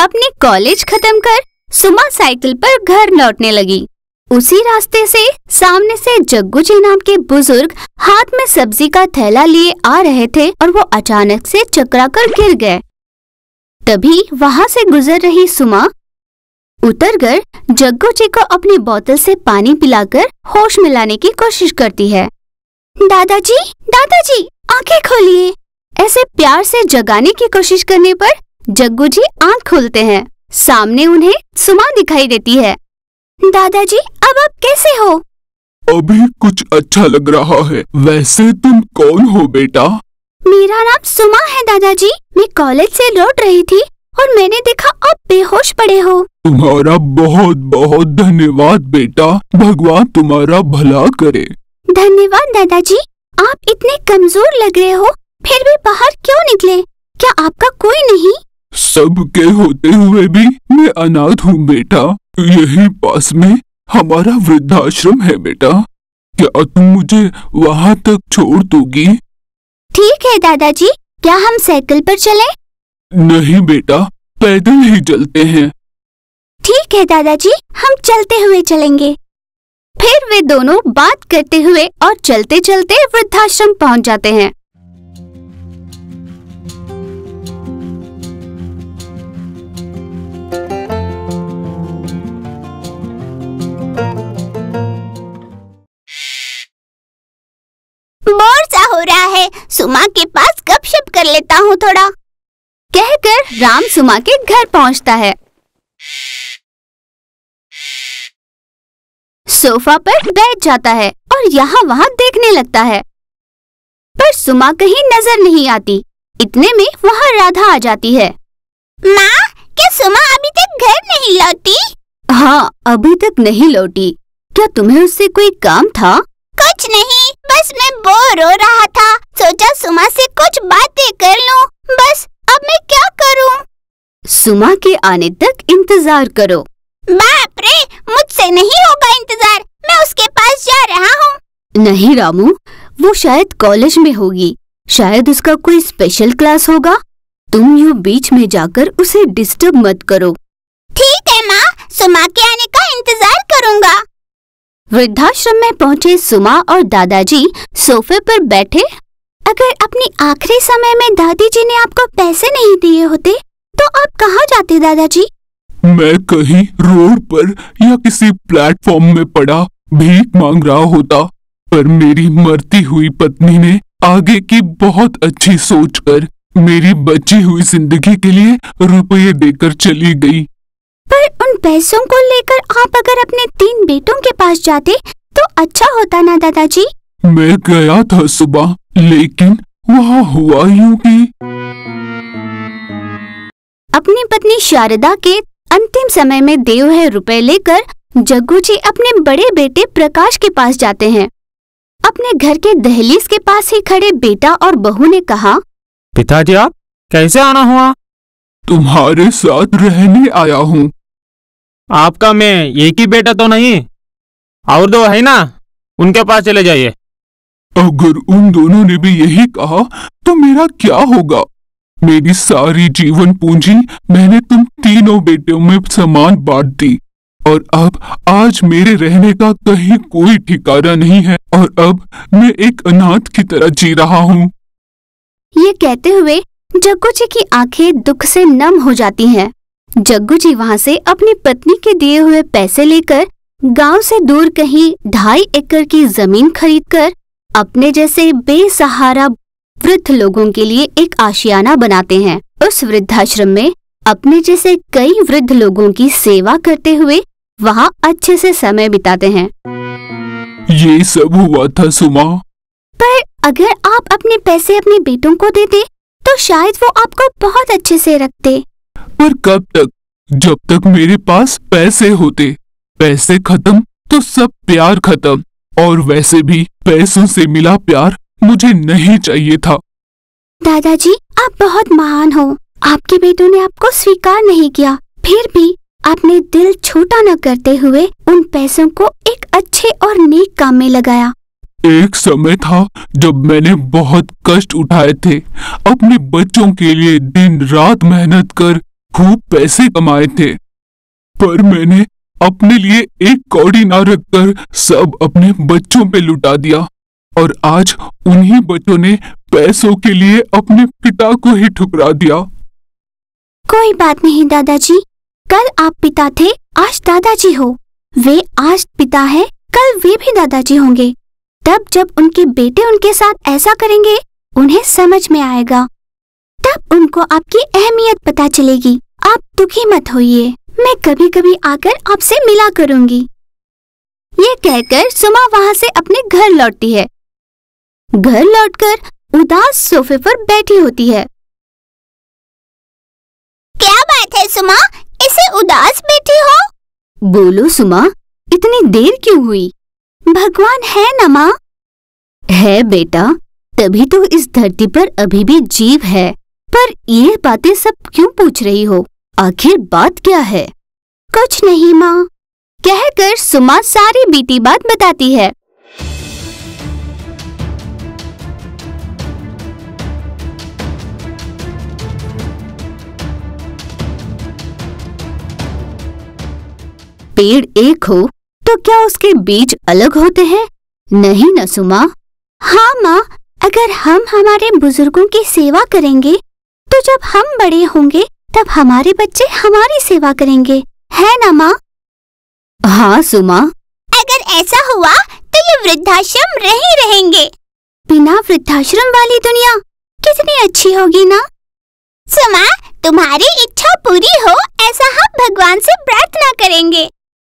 अपने कॉलेज खत्म कर सुमा साइकिल पर घर लौटने लगी उसी रास्ते से सामने से जग्गू जी नाम के बुजुर्ग हाथ में सब्जी का थैला लिए आ रहे थे और वो अचानक से चकरा कर गिर गए तभी वहाँ से गुजर रही सुमा उतर कर जग्गू जी को अपनी बोतल से पानी पिलाकर होश में लाने की कोशिश करती है दादाजी दादाजी आंखें खोलिए ऐसे प्यार से जगाने की कोशिश करने पर जग्गू जी आँख खोलते हैं सामने उन्हें सुमा दिखाई देती है दादाजी अब आप कैसे हो अभी कुछ अच्छा लग रहा है वैसे तुम कौन हो बेटा मेरा नाम सुमा है दादाजी मैं कॉलेज से लौट रही थी और मैंने देखा आप बेहोश पड़े हो तुम्हारा बहुत बहुत धन्यवाद बेटा भगवान तुम्हारा भला करे धन्यवाद दादाजी आप इतने कमजोर लग रहे हो फिर भी बाहर क्यों निकले क्या आपका कोई नहीं सब के होते हुए भी मैं अनाथ हूँ बेटा यही पास में हमारा वृद्धाश्रम है बेटा क्या तुम मुझे वहाँ तक छोड़ दोगी ठीक है दादाजी क्या हम साइकिल पर चले नहीं बेटा पैदल ही चलते हैं ठीक है दादाजी हम चलते हुए चलेंगे फिर वे दोनों बात करते हुए और चलते चलते वृद्धाश्रम पहुंच जाते हैं रहा है सुमा के पास गपशप कर लेता हूँ थोड़ा कहकर राम सुमा के घर पहुँचता है सोफा पर बैठ जाता है और यहाँ वहाँ देखने लगता है पर सुमा कहीं नजर नहीं आती इतने में वहाँ राधा आ जाती है माँ क्या सुमा अभी तक घर नहीं लौटी हाँ अभी तक नहीं लौटी क्या तुम्हें उससे कोई काम था कुछ नहीं बस मैं बोर हो रहा था सोचा सुमा से कुछ बातें कर लूं। बस अब मैं क्या करूं? सुमा के आने तक इंतजार करो बाप रे मुझसे नहीं होगा इंतजार मैं उसके पास जा रहा हूँ नहीं रामू वो शायद कॉलेज में होगी शायद उसका कोई स्पेशल क्लास होगा तुम यू बीच में जाकर उसे डिस्टर्ब मत करो ठीक है माँ सुमा के आने का इंतजार करूँगा वृद्धाश्रम में पहुंचे सुमा और दादाजी सोफे पर बैठे अगर अपने आखिरी समय में दादी जी ने आपको पैसे नहीं दिए होते तो आप कहाँ जाते दादाजी मैं कहीं रोड पर या किसी प्लेटफॉर्म में पड़ा भीख मांग रहा होता पर मेरी मरती हुई पत्नी ने आगे की बहुत अच्छी सोच कर मेरी बची हुई जिंदगी के लिए रुपये देकर चली गई पर उन पैसों को लेकर आप अगर अपने तीन बेटों के पास जाते तो अच्छा होता ना दादाजी मैं गया था सुबह लेकिन वहाँ हुआ कि अपनी पत्नी शारदा के अंतिम समय में देव है रुपए लेकर जग्गू जी अपने बड़े बेटे प्रकाश के पास जाते हैं अपने घर के दहलीज के पास ही खड़े बेटा और बहू ने कहा पिताजी आप कैसे आना हुआ तुम्हारे साथ रहने आया हूँ आपका मैं एक ही बेटा तो नहीं और दो है ना उनके पास चले जाइए अगर उन दोनों ने भी यही कहा तो मेरा क्या होगा मेरी सारी जीवन पूंजी मैंने तुम तीनों बेटियों में समान बांट दी और अब आज मेरे रहने का कहीं कोई ठिकाना नहीं है और अब मैं एक अनाथ की तरह जी रहा हूँ ये कहते हुए जग्गू जी की आंखें दुख से नम हो जाती हैं। जग्गू जी वहाँ से अपनी पत्नी के दिए हुए पैसे लेकर गांव से दूर कहीं ढाई एकड़ की जमीन खरीदकर अपने जैसे बेसहारा वृद्ध लोगों के लिए एक आशियाना बनाते हैं उस वृद्धाश्रम में अपने जैसे कई वृद्ध लोगों की सेवा करते हुए वहाँ अच्छे से समय बिताते हैं ये सब हुआ था सुमा पर अगर आप अपने पैसे अपने बेटों को देते तो शायद वो आपको बहुत अच्छे से रखते पर कब तक जब तक मेरे पास पैसे होते पैसे खत्म तो सब प्यार खत्म और वैसे भी पैसों से मिला प्यार मुझे नहीं चाहिए था दादाजी आप बहुत महान हो आपके बेटों ने आपको स्वीकार नहीं किया फिर भी आपने दिल छोटा न करते हुए उन पैसों को एक अच्छे और नेक काम में लगाया एक समय था जब मैंने बहुत कष्ट उठाए थे अपने बच्चों के लिए दिन रात मेहनत कर खूब पैसे कमाए थे पर मैंने अपने लिए एक कौड़ी ना रखकर सब अपने बच्चों पे लुटा दिया और आज उन्हीं बच्चों ने पैसों के लिए अपने पिता को ही ठुकरा दिया कोई बात नहीं दादाजी कल आप पिता थे आज दादाजी हो वे आज पिता है कल वे भी दादाजी होंगे तब जब उनके बेटे उनके साथ ऐसा करेंगे उन्हें समझ में आएगा तब उनको आपकी अहमियत पता चलेगी आप दुखी मत होइए मैं कभी कभी आकर आपसे मिला करूंगी ये कहकर सुमा वहाँ से अपने घर लौटती है घर लौटकर उदास सोफे पर बैठी होती है क्या बात है सुमा इसे उदास बैठी हो बोलो सुमा इतनी देर क्यों हुई भगवान है न माँ है बेटा तभी तो इस धरती पर अभी भी जीव है पर ये बातें सब क्यों पूछ रही हो आखिर बात क्या है कुछ नहीं माँ कहकर सुमा सारी बीती बात बताती है पेड़ एक हो तो क्या उसके बीज अलग होते हैं नहीं न सुमा हाँ माँ अगर हम हमारे बुजुर्गों की सेवा करेंगे तो जब हम बड़े होंगे तब हमारे बच्चे हमारी सेवा करेंगे है ना माँ हाँ सुमा अगर ऐसा हुआ तो ये वृद्धाश्रम रह ही रहेंगे बिना वृद्धाश्रम वाली दुनिया कितनी अच्छी होगी ना सुमा तुम्हारी इच्छा पूरी हो ऐसा हम भगवान से प्रार्थना करेंगे